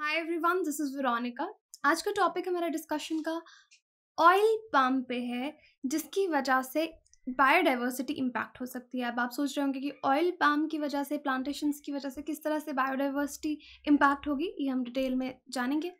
Hi everyone this is Veronica आज का topic हमारा डिस्कशन का ऑयल पाम पे है जिसकी वजह से बायोडाइवर्सिटी इम्पैक्ट हो सकती है अब आप सोच रहे होंगे कि ऑयल पाम की वजह से प्लांटेशन की वजह से किस तरह से बायोडाइवर्सिटी इम्पैक्ट होगी ये हम डिटेल में जानेंगे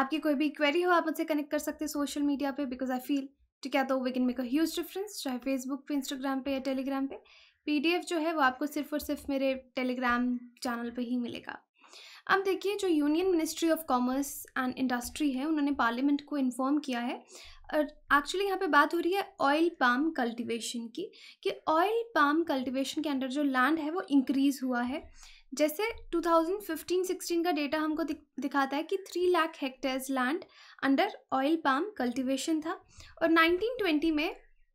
आपकी कोई भी क्वेरी हो आप मुझसे कनेक्ट कर सकते हैं सोशल मीडिया पे बिकॉज आई फील ठीक है तो we can make a huge difference चाहे फेसबुक पे इंस्टाग्राम पे या टेलीग्राम पे पीडीएफ जो है वो आपको सिर्फ और सिर्फ मेरे टेलीग्राम चैनल पे ही मिलेगा अब देखिए जो union ministry of commerce and industry है उन्होंने पार्लियामेंट को इन्फॉर्म किया है एक्चुअली यहाँ पे बात हो रही है ऑयल पाम कल्टीवेशन की कि ऑयल पाम कल्टीवेशन के अंडर जो लैंड है वो इंक्रीज़ हुआ है जैसे 2015-16 का डेटा हमको दिखाता है कि three lakh hectares land under oil palm cultivation था और 1920 में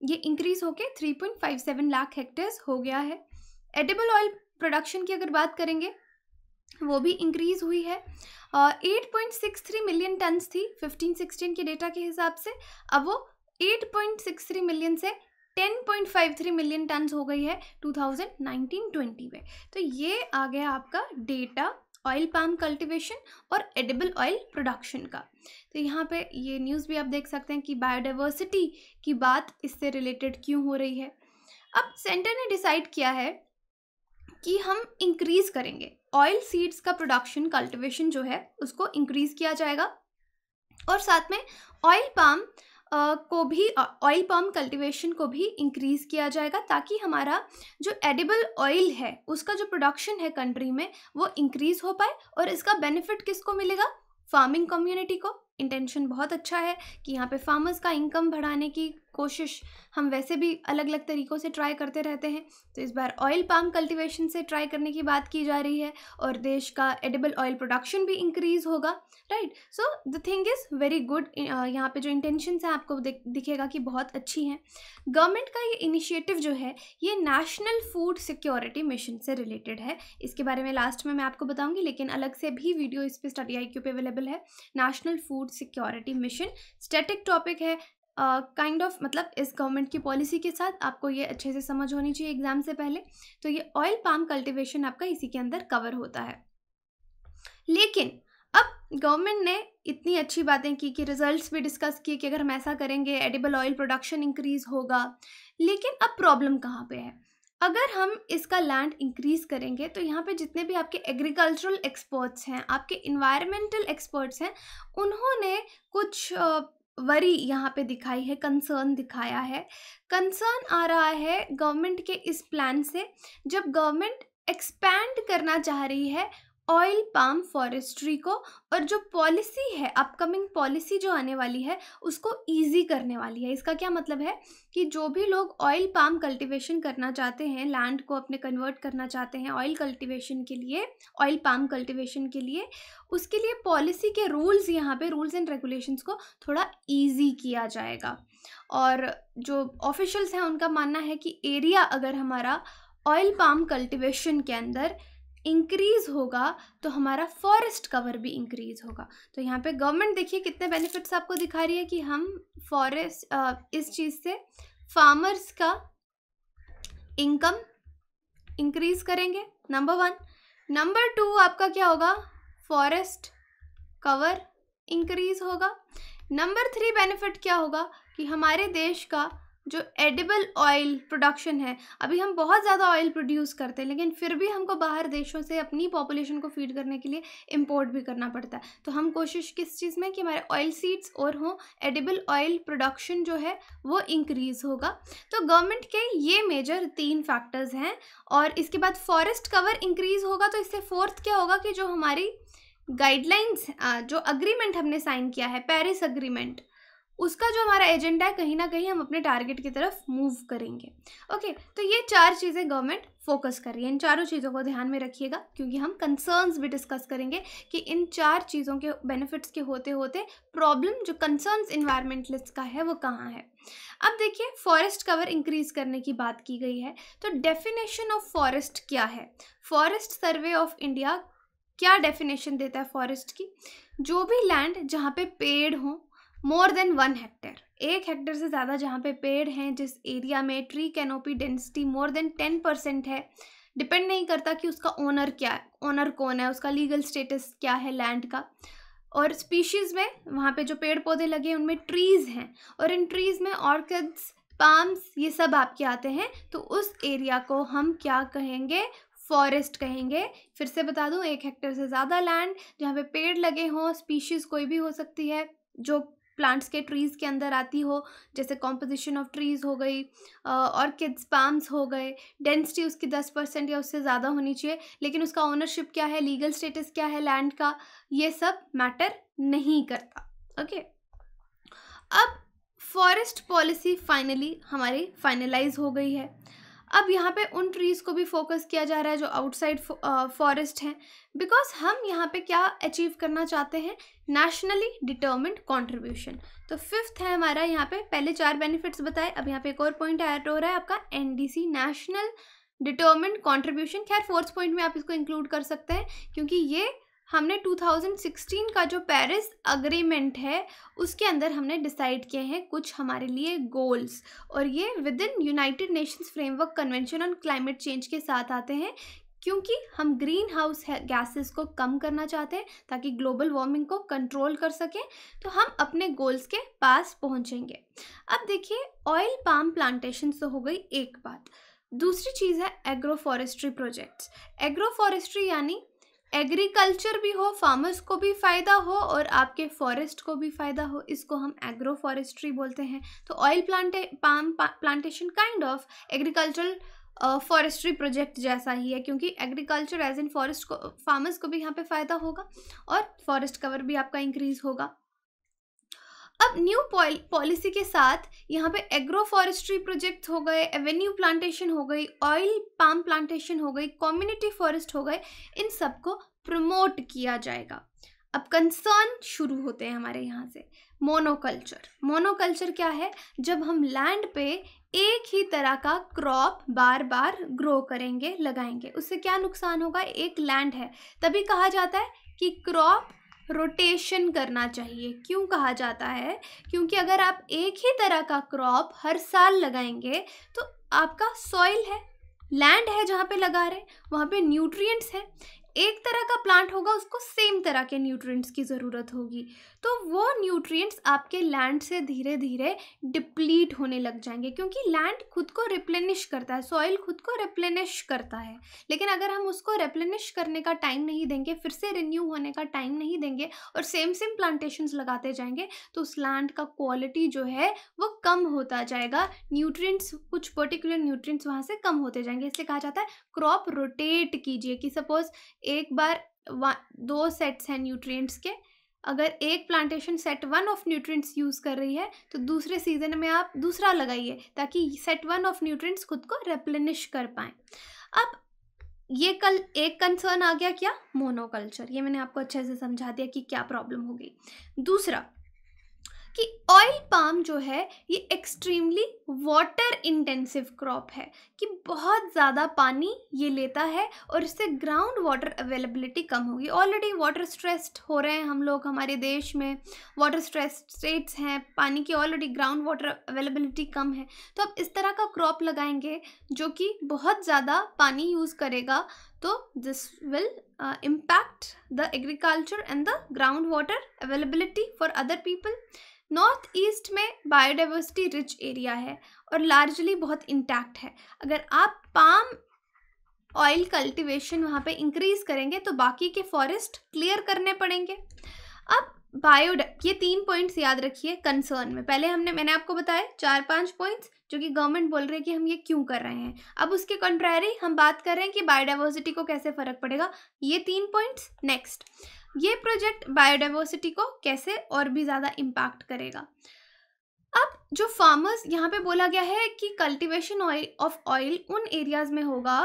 ये इंक्रीज़ होके 3.57 लाख हेक्टेयर्स हो गया है एडेबल ऑयल प्रोडक्शन की अगर बात करेंगे वो भी इंक्रीज़ हुई है eight point six three million tons थी फिफ्टीन सिक्सटीन के डेटा के हिसाब से अब वो eight point six three million से ten point five three million tons हो गई है टू थाउजेंड नाइनटीन ट्वेंटी में तो ये आ गया आपका डेटा ऑयल पाम कल्टीवेशन और एडिबल ऑयल प्रोडक्शन का तो यहाँ पे ये न्यूज़ भी आप देख सकते हैं कि बायोडाइवर्सिटी की बात इससे रिलेटेड क्यों हो रही है अब सेंटर ने डिसाइड किया है कि हम इंक्रीज करेंगे ऑयल सीड्स का प्रोडक्शन कल्टिवेशन जो है उसको इंक्रीज किया जाएगा और साथ में ऑयल पाम को भी ऑयल पाम कल्टीवेशन को भी इंक्रीज़ किया जाएगा ताकि हमारा जो एडिबल ऑयल है उसका जो प्रोडक्शन है कंट्री में वो इंक्रीज़ हो पाए और इसका बेनिफिट किसको मिलेगा फार्मिंग कम्युनिटी को इंटेंशन बहुत अच्छा है कि यहाँ पे फार्मर्स का इनकम बढ़ाने की कोशिश हम वैसे भी अलग अलग तरीक़ों से ट्राई करते रहते हैं तो इस बार ऑयल पाम कल्टीवेशन से ट्राई करने की बात की जा रही है और देश का एडिबल ऑयल प्रोडक्शन भी इंक्रीज़ होगा right so the thing is very good यहाँ पे जो इंटेंशन हैं आपको दिखेगा कि बहुत अच्छी हैं गवर्नमेंट का ये इनिशिएटिव जो है ये नेशनल फूड सिक्योरिटी मिशन से रिलेटेड है इसके बारे में लास्ट में मैं आपको बताऊँगी लेकिन अलग से भी वीडियो इस पर स्टडी आई क्यू अवेलेबल है national food security mission static topic है kind uh, of kind of, मतलब इस गवर्नमेंट की पॉलिसी के साथ आपको ये अच्छे से समझ होनी चाहिए एग्ज़ाम से पहले तो ये ऑयल पाम कल्टिवेशन आपका इसी के अंदर कवर होता है लेकिन अब गवर्नमेंट ने इतनी अच्छी बातें की कि रिजल्ट्स भी डिस्कस किए कि अगर हम ऐसा करेंगे एडिबल ऑयल प्रोडक्शन इंक्रीज़ होगा लेकिन अब प्रॉब्लम कहाँ पे है अगर हम इसका लैंड इंक्रीज़ करेंगे तो यहाँ पे जितने भी आपके एग्रीकल्चरल एक्सपर्ट्स हैं आपके इन्वायरमेंटल एक्सपर्ट्स हैं उन्होंने कुछ वरी यहाँ पे दिखाई है कंसर्न दिखाया है कंसर्न आ रहा है गवर्नमेंट के इस प्लान से जब गवर्नमेंट एक्सपैंड करना चाह रही है ऑयल पाम फॉरेस्ट्री को और जो पॉलिसी है अपकमिंग पॉलिसी जो आने वाली है उसको इजी करने वाली है इसका क्या मतलब है कि जो भी लोग ऑयल पाम कल्टीवेशन करना चाहते हैं लैंड को अपने कन्वर्ट करना चाहते हैं ऑयल कल्टीवेशन के लिए ऑयल पाम कल्टीवेशन के लिए उसके लिए पॉलिसी के रूल्स यहाँ पे रूल्स एंड रेगुलेशंस को थोड़ा ईजी किया जाएगा और जो ऑफिशल्स हैं उनका मानना है कि एरिया अगर हमारा ऑयल पाम कल्टिवेशन के अंदर इंक्रीज़ होगा तो हमारा फॉरेस्ट कवर भी इंक्रीज़ होगा तो यहाँ पे गवर्नमेंट देखिए कितने बेनिफिट्स आपको दिखा रही है कि हम फॉरेस्ट इस चीज़ से फार्मर्स का इनकम इंक्रीज़ करेंगे नंबर वन नंबर टू आपका क्या होगा फॉरेस्ट कवर इंक्रीज़ होगा नंबर थ्री बेनिफिट क्या होगा कि हमारे देश का जो एडिबल ऑयल प्रोडक्शन है अभी हम बहुत ज़्यादा ऑयल प्रोड्यूस करते हैं लेकिन फिर भी हमको बाहर देशों से अपनी पॉपुलेशन को फीड करने के लिए इम्पोर्ट भी करना पड़ता है तो हम कोशिश किस चीज़ में कि हमारे ऑयल सीड्स और हों एडिबल ऑयल प्रोडक्शन जो है वो इंक्रीज़ होगा तो गवर्नमेंट के ये मेजर तीन फैक्टर्स हैं और इसके बाद फॉरेस्ट कवर इंक्रीज़ होगा तो इससे फोर्थ क्या होगा कि जो हमारी गाइडलाइंस जो अग्रीमेंट हमने साइन किया है पेरिस अग्रीमेंट उसका जो हमारा एजेंडा है कहीं ना कहीं हम अपने टारगेट की तरफ मूव करेंगे ओके तो ये चार चीज़ें गवर्नमेंट फोकस कर रही है इन चारों चीज़ों को ध्यान में रखिएगा क्योंकि हम कंसर्न्स भी डिस्कस करेंगे कि इन चार चीज़ों के बेनिफिट्स के होते होते प्रॉब्लम जो कंसर्न्स इन्वायरमेंटलिस्ट का है वो कहाँ है अब देखिए फॉरेस्ट कवर इंक्रीज करने की बात की गई है तो डेफिनेशन ऑफ फॉरेस्ट क्या है फॉरेस्ट सर्वे ऑफ इंडिया क्या डेफिनेशन देता है फॉरेस्ट की जो भी लैंड जहाँ पे पेड़ हों मोर देन वन हेक्टेयर एक हेक्टेयर से ज़्यादा जहाँ पे पेड़ हैं जिस एरिया में tree canopy density more than ten percent है डिपेंड नहीं करता कि उसका ओनर क्या है ओनर कौन है उसका लीगल स्टेटस क्या है लैंड का और स्पीशीज़ में वहाँ पे जो पेड़ पौधे लगे हैं उनमें ट्रीज़ हैं और इन ट्रीज़ में ऑर्किड्स पाम्स ये सब आपके आते हैं तो उस एरिया को हम क्या कहेंगे फॉरेस्ट कहेंगे फिर से बता दूँ एक हेक्टेयर से ज़्यादा लैंड जहाँ पे पेड़ लगे हों स्पीशीज़ कोई भी हो सकती है जो प्लांट्स के ट्रीज़ के अंदर आती हो जैसे कॉम्पोजिशन ऑफ ट्रीज़ हो गई किड्स पाम्स हो गए डेंसिटी उसकी दस परसेंट या उससे ज़्यादा होनी चाहिए लेकिन उसका ओनरशिप क्या है लीगल स्टेटस क्या है लैंड का ये सब मैटर नहीं करता ओके okay? अब फॉरेस्ट पॉलिसी फाइनली हमारी फाइनलाइज हो गई है अब यहाँ पे उन ट्रीज़ को भी फोकस किया जा रहा है जो आउटसाइड फॉरेस्ट हैं बिकॉज हम यहाँ पे क्या अचीव करना चाहते हैं नेशनली डिटर्मिंड कॉन्ट्रीब्यूशन तो फिफ्थ है हमारा यहाँ पे पहले चार बेनिफिट्स बताए अब यहाँ पे एक और पॉइंट ऐड हो रहा है आपका सी नेशनल डिटर्मिंड कॉन्ट्रीब्यूशन खैर फोर्थ पॉइंट में आप इसको इंक्लूड कर सकते हैं क्योंकि ये हमने 2016 का जो पेरिस अग्रीमेंट है उसके अंदर हमने डिसाइड किए हैं कुछ हमारे लिए गोल्स और ये within United Nations framework convention on climate change के साथ आते हैं क्योंकि हम ग्रीन हाउस गैसेस को कम करना चाहते हैं ताकि ग्लोबल वार्मिंग को कंट्रोल कर सकें तो हम अपने गोल्स के पास पहुंचेंगे अब देखिए ऑयल पाम प्लांटेशन तो हो गई एक बात दूसरी चीज़ है agro forestry projects agro forestry यानी एग्रीकल्चर भी हो फार्मर्स को भी फ़ायदा हो और आपके फॉरेस्ट को भी फ़ायदा हो इसको हम एग्रो फॉरेस्ट्री बोलते हैं तो ऑयल प्लांटे palm plantation kind of agricultural forestry project जैसा ही है क्योंकि एग्रीकल्चर एज इन फॉरेस्ट को फार्मर्स को भी यहाँ पे फ़ायदा होगा और फॉरेस्ट कवर भी आपका इंक्रीज़ होगा अब न्यू पॉलिसी के साथ यहाँ पे एग्रो फॉरेस्ट्री प्रोजेक्ट हो गए एवेन्यू प्लांटेशन हो गई ऑयल पाम प्लांटेशन हो गई कम्युनिटी फॉरेस्ट हो गए इन सबको प्रमोट किया जाएगा अब कंसर्न शुरू होते हैं हमारे यहाँ से मोनोकल्चर मोनोकल्चर क्या है जब हम लैंड पे एक ही तरह का क्रॉप बार बार ग्रो करेंगे लगाएंगे उससे क्या नुकसान होगा एक लैंड है तभी कहा जाता है कि क्रॉप रोटेशन करना चाहिए क्यों कहा जाता है क्योंकि अगर आप एक ही तरह का क्रॉप हर साल लगाएंगे तो आपका सॉइल है लैंड है जहाँ पे लगा रहे वहाँ पे न्यूट्रिएंट्स हैं एक तरह का प्लांट होगा उसको सेम तरह के न्यूट्रिएंट्स की ज़रूरत होगी तो वो न्यूट्रिएंट्स आपके लैंड से धीरे धीरे डिप्लीट होने लग जाएंगे क्योंकि लैंड खुद को रिप्लेनिश करता है सॉइल खुद को रिप्लेनिश करता है लेकिन अगर हम उसको रिप्लेनिश करने का टाइम नहीं देंगे फिर से रिन्यू होने का टाइम नहीं देंगे और सेम सेम प्लांटेशन लगाते जाएंगे तो उस लैंड का क्वालिटी जो है वो कम होता जाएगा न्यूट्रिएंट्स कुछ पर्टिकुलर न्यूट्रिएंट्स वहाँ से कम होते जाएंगे इसलिए कहा जाता है क्रॉप रोटेट कीजिए कि सपोज़ एक बार दो सेट्स हैं न्यूट्रिएंट्स के अगर एक plantation set one of nutrients use कर रही है तो दूसरे सीज़न में आप दूसरा लगाइए ताकि सेट वन ऑफ न्यूट्रिएंट्स खुद को रेप्लेनिश कर पाएँ अब ये कल एक कंसर्न आ गया क्या मोनोकल्चर ये मैंने आपको अच्छे से समझा दिया कि क्या प्रॉब्लम हो गई दूसरा कि ऑयल पाम जो है ये एक्सट्रीमली वाटर इंटेंसिव क्रॉप है कि बहुत ज़्यादा पानी ये लेता है और इससे ग्राउंड वाटर अवेलेबिलिटी कम होगी ऑलरेडी वाटर स्ट्रेस्ड हो रहे हैं हम लोग हमारे देश में वाटर स्ट्रेस स्टेट्स हैं पानी की ऑलरेडी ग्राउंड वाटर अवेलेबिलिटी कम है तो आप इस तरह का क्रॉप लगाएंगे जो कि बहुत ज़्यादा पानी यूज़ करेगा तो this will impact the agriculture and the ground water availability for other people north east में बायोडाइवर्सिटी रिच एरिया है और लार्जली बहुत इंटैक्ट है अगर आप पाम ऑयल कल्टीवेशन वहाँ पे इंक्रीज करेंगे तो बाकी के फॉरेस्ट क्लियर करने पड़ेंगे अब बायोड ये तीन पॉइंट्स याद रखिए कंसर्न में पहले हमने मैंने आपको बताया चार पांच पॉइंट्स जो कि गवर्नमेंट बोल रही है कि हम ये क्यों कर रहे हैं अब उसके कंट्रेरी हम बात कर रहे हैं कि बायोडाइवर्सिटी को कैसे फ़र्क पड़ेगा ये तीन पॉइंट्स नेक्स्ट ये प्रोजेक्ट बायोडाइवर्सिटी को कैसे और भी ज़्यादा इम्पैक्ट करेगा अब जो फार्मर्स यहाँ पे बोला गया है कि कल्टीवेशन ऑयल ऑफ ऑयल उन एरियाज में होगा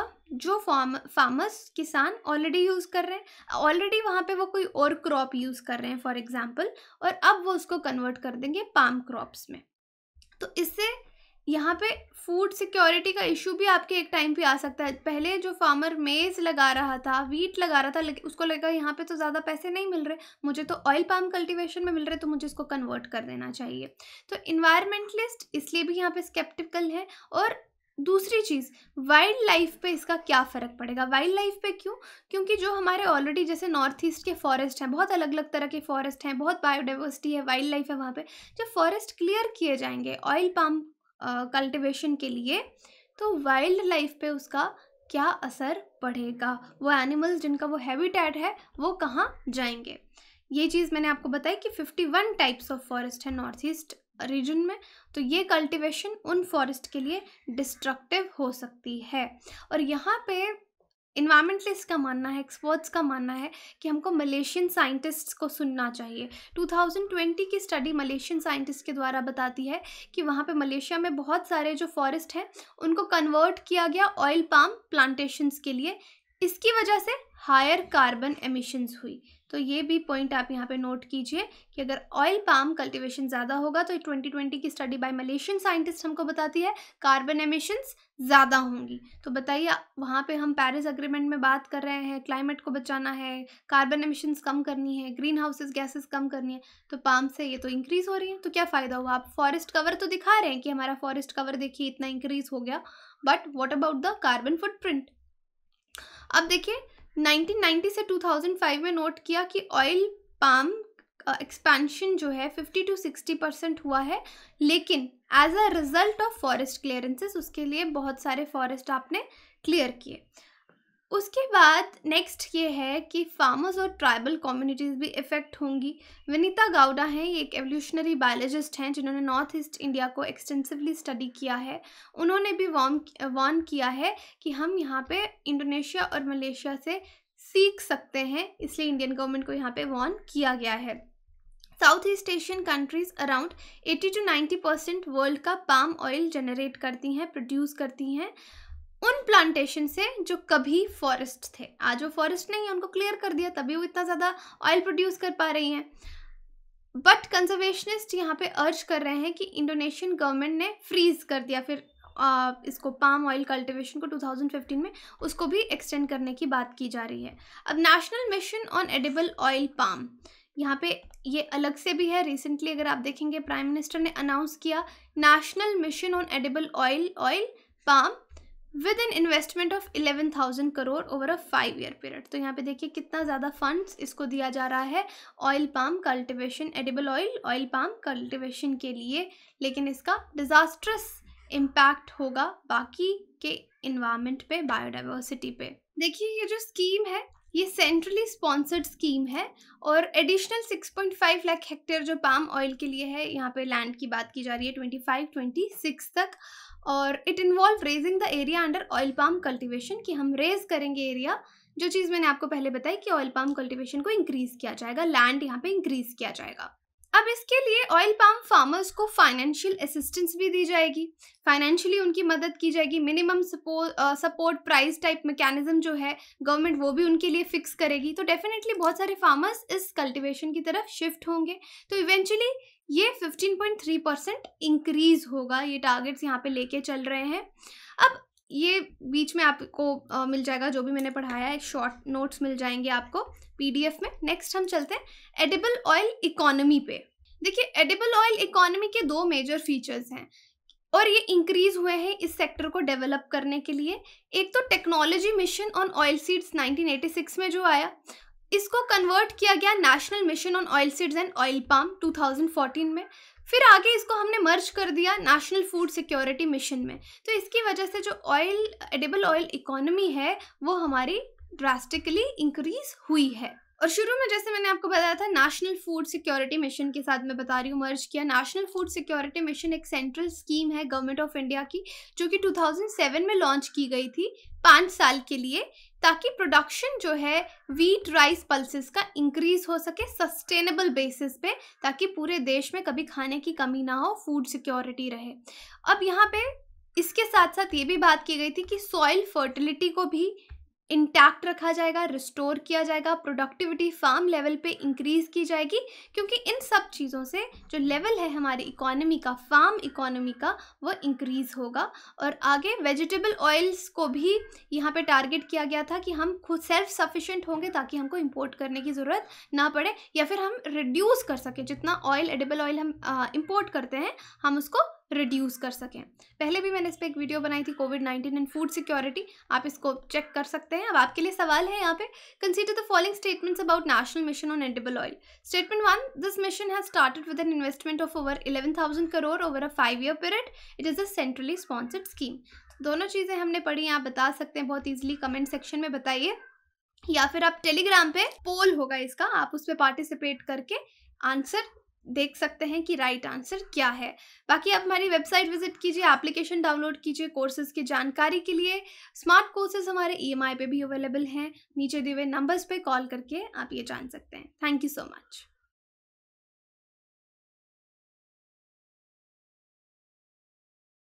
जो फार्म फार्मर्स किसान ऑलरेडी यूज़ कर रहे हैं ऑलरेडी वहाँ पे वो कोई और क्रॉप यूज़ कर रहे हैं फॉर एग्जांपल और अब वो उसको कन्वर्ट कर देंगे पाम क्रॉप्स में तो इससे यहाँ पे फूड सिक्योरिटी का इशू भी आपके एक टाइम पे आ सकता है पहले जो फार्मर मेज़ लगा रहा था वीट लगा रहा था लेकिन उसको लगा यहाँ पे तो ज़्यादा पैसे नहीं मिल रहे मुझे तो ऑयल पाम कल्टीवेशन में मिल रहे तो मुझे इसको कन्वर्ट कर देना चाहिए तो इन्वायरमेंटलिस्ट इसलिए भी यहाँ पे स्केप्टिकल है और दूसरी चीज़ वाइल्ड लाइफ पे इसका क्या फ़र्क पड़ेगा वाइल्ड लाइफ पे क्यों क्योंकि जो हमारे ऑलरेडी जैसे नॉर्थ ईस्ट के फॉरेस्ट हैं बहुत अलग अलग तरह के फॉरेस्ट हैं बहुत बायोडाइवर्सिटी है वाइल्ड लाइफ है वहाँ पे जब फॉरेस्ट क्लियर किए जाएंगे ऑयल पाम कल्टिवेशन के लिए तो वाइल्ड लाइफ पे उसका क्या असर पड़ेगा वो एनिमल्स जिनका वो हैबिटेट है वो कहाँ जाएंगे ये चीज़ मैंने आपको बताई कि 51 टाइप्स ऑफ फॉरेस्ट है नॉर्थ ईस्ट रीजन में तो ये कल्टीवेशन उन फॉरेस्ट के लिए डिस्ट्रक्टिव हो सकती है और यहाँ पे इन्वायरमेंटलिस्ट का मानना है एक्सपर्ट्स का मानना है कि हमको मलेशियन साइंटिस्ट्स को सुनना चाहिए 2020 की स्टडी मलेशियन साइंटिस्ट के द्वारा बताती है कि वहाँ पे मलेशिया में बहुत सारे जो फॉरेस्ट हैं उनको कन्वर्ट किया गया ऑयल पाम प्लांटेशंस के लिए इसकी वजह से हायर कार्बन एमिशंस हुई तो ये भी पॉइंट आप यहाँ पे नोट कीजिए कि अगर ऑयल पाम कल्टीवेशन ज़्यादा होगा तो 2020 की स्टडी बाय मलेशियन साइंटिस्ट हमको बताती है कार्बन एमिशंस ज़्यादा होंगी तो बताइए वहाँ पे हम पेरिस अग्रीमेंट में बात कर रहे हैं क्लाइमेट को बचाना है कार्बन एमिशंस कम करनी है ग्रीन हाउसेज गैसेस कम करनी है तो पाम से ये तो इंक्रीज़ हो रही है तो क्या फ़ायदा हुआ आप फॉरेस्ट कवर तो दिखा रहे हैं कि हमारा फॉरेस्ट कवर देखिए इतना इंक्रीज़ हो गया but what about the carbon footprint अब देखिए 1990 से 2005 में नोट किया कि ऑयल पाम एक्सपेंशन जो है 50 टू 60 परसेंट हुआ है लेकिन as a result of forest clearances उसके लिए बहुत सारे फॉरेस्ट आपने क्लियर किए उसके बाद नेक्स्ट ये है कि फार्मर्स और ट्राइबल कम्युनिटीज़ भी इफ़ेक्ट होंगी विनीता गाउडा हैं ये एक एवोल्यूशनरी बायोलॉजिस्ट हैं जिन्होंने नॉर्थ ईस्ट इंडिया को एक्सटेंसिवली स्टडी किया है उन्होंने भी वॉर्म वार्न किया है कि हम यहाँ पे इंडोनेशिया और मलेशिया से सीख सकते हैं इसलिए इंडियन गवर्नमेंट को यहाँ पर वार्न किया गया है south east Asian countries around 80 to 90 percent world का पाम ऑयल जनरेट करती हैं प्रोड्यूस करती हैं उन प्लांटेशन से जो कभी फॉरेस्ट थे आज वो फॉरेस्ट नहीं है उनको क्लियर कर दिया तभी वो इतना ज़्यादा ऑयल प्रोड्यूस कर पा रही हैं बट कंजर्वेशनिस्ट यहाँ पे अर्ज कर रहे हैं कि इंडोनेशियन गवर्नमेंट ने फ्रीज कर दिया फिर आ, इसको पाम ऑयल कल्टिवेशन को 2015 में उसको भी एक्सटेंड करने की बात की जा रही है अब national mission on edible oil palm यहाँ पे ये अलग से भी है रिसेंटली अगर आप देखेंगे प्राइम मिनिस्टर ने अनाउंस किया national mission on edible oil oil palm within investment of eleven thousand crore over a five year period तो यहाँ पे देखिए कितना ज़्यादा फंड्स इसको दिया जा रहा है oil palm cultivation edible oil oil palm cultivation के लिए लेकिन इसका डिज़ास्ट्रस इम्पैक्ट होगा बाकी के इन्वामेंट पे बायोडाइवर्सिटी पे देखिए ये जो स्कीम है ये सेंट्रली स्पॉन्सर्ड स्कीम है और एडिशनल 6.5 लाख हेक्टेयर जो पाम ऑयल के लिए है यहाँ पे लैंड की बात की जा रही है 25 26 तक और it involve raising the area under oil palm cultivation कि हम रेज करेंगे एरिया जो चीज़ मैंने आपको पहले बताई कि ऑयल पाम कल्टीवेशन को इंक्रीज़ किया जाएगा लैंड यहाँ पे इंक्रीज़ किया जाएगा अब इसके लिए ऑयल पाम फार्मर्स को फाइनेंशियल असिस्टेंस भी दी जाएगी फाइनेंशियली उनकी मदद की जाएगी minimum support price type mechanism जो है गवर्नमेंट वो भी उनके लिए फिक्स करेगी तो डेफिनेटली बहुत सारे फार्मर्स इस कल्टिवेशन की तरफ शिफ्ट होंगे तो इवेंचुअली ये 15.3 परसेंट इंक्रीज होगा ये टारगेट्स यहाँ पे लेके चल रहे हैं अब ये बीच में आपको आ, मिल जाएगा जो भी मैंने पढ़ाया है शॉर्ट नोट्स मिल जाएंगे आपको पीडीएफ में नेक्स्ट हम चलते हैं एडिबल ऑयल इकोनॉमी पे देखिए एडिबल ऑयल इकोनॉमी के दो मेजर फीचर्स हैं और ये इंक्रीज हुए हैं इस सेक्टर को डेवलप करने के लिए एक तो technology mission on oil seeds 1986 में जो आया इसको कन्वर्ट किया गया national mission on oil seeds and oil palm 2014 में फिर आगे इसको हमने मर्ज कर दिया नेशनल फूड सिक्योरिटी मिशन में तो इसकी वजह से जो ऑयल एडेबल ऑयल इकोनॉमी है वो हमारी ड्रास्टिकली इंक्रीज हुई है और शुरू में जैसे मैंने आपको बताया था नेशनल फूड सिक्योरिटी मिशन के साथ मैं बता रही हूँ मर्ज किया नेशनल फूड सिक्योरिटी मिशन एक सेंट्रल स्कीम है गवर्नमेंट ऑफ इंडिया की जो कि 2007 में लॉन्च की गई थी पाँच साल के लिए ताकि प्रोडक्शन जो है वीट राइस पल्सेस का इंक्रीज हो सके सस्टेनेबल बेसिस पे ताकि पूरे देश में कभी खाने की कमी ना हो फूड सिक्योरिटी रहे अब यहाँ पे इसके साथ साथ ये भी बात की गई थी कि सॉइल फर्टिलिटी को भी इंटैक्ट रखा जाएगा रिस्टोर किया जाएगा प्रोडक्टिविटी फार्म लेवल पे इंक्रीज़ की जाएगी क्योंकि इन सब चीज़ों से जो लेवल है हमारी इकोनॉमी का फार्म इकोनॉमी का वो इंक्रीज़ होगा और आगे वेजिटेबल ऑयल्स को भी यहाँ पे टारगेट किया गया था कि हम खुद सेल्फ सफिशेंट होंगे ताकि हमको इम्पोर्ट करने की ज़रूरत ना पड़े या फिर हम रिड्यूस कर सकें जितना ऑयल एडेबल ऑयल हम इम्पोर्ट करते हैं हम उसको रिड्यूस कर सकें पहले भी मैंने इस पर एक वीडियो बनाई थी covid nineteen and food security आप इसको चेक कर सकते हैं अब आपके लिए सवाल है यहाँ पे consider the following statements about national mission on edible oil statement one this mission has started with an investment of over eleven thousand crore over a five year period it is a centrally sponsored scheme दोनों चीज़ें हमने पढ़ी हैं आप बता सकते हैं बहुत ईजिली कमेंट सेक्शन में बताइए या फिर आप टेलीग्राम पे पोल होगा इसका आप उस पर पार्टिसिपेट करके आंसर देख सकते हैं कि राइट right आंसर क्या है बाकी आप हमारी वेबसाइट विजिट कीजिए एप्लीकेशन डाउनलोड कीजिए कोर्सेज की जानकारी के लिए स्मार्ट कोर्सेज हमारे ईएमआई e पे भी अवेलेबल हैं नीचे दिए हुए नंबर्स पे कॉल करके आप ये जान सकते हैं थैंक यू सो मच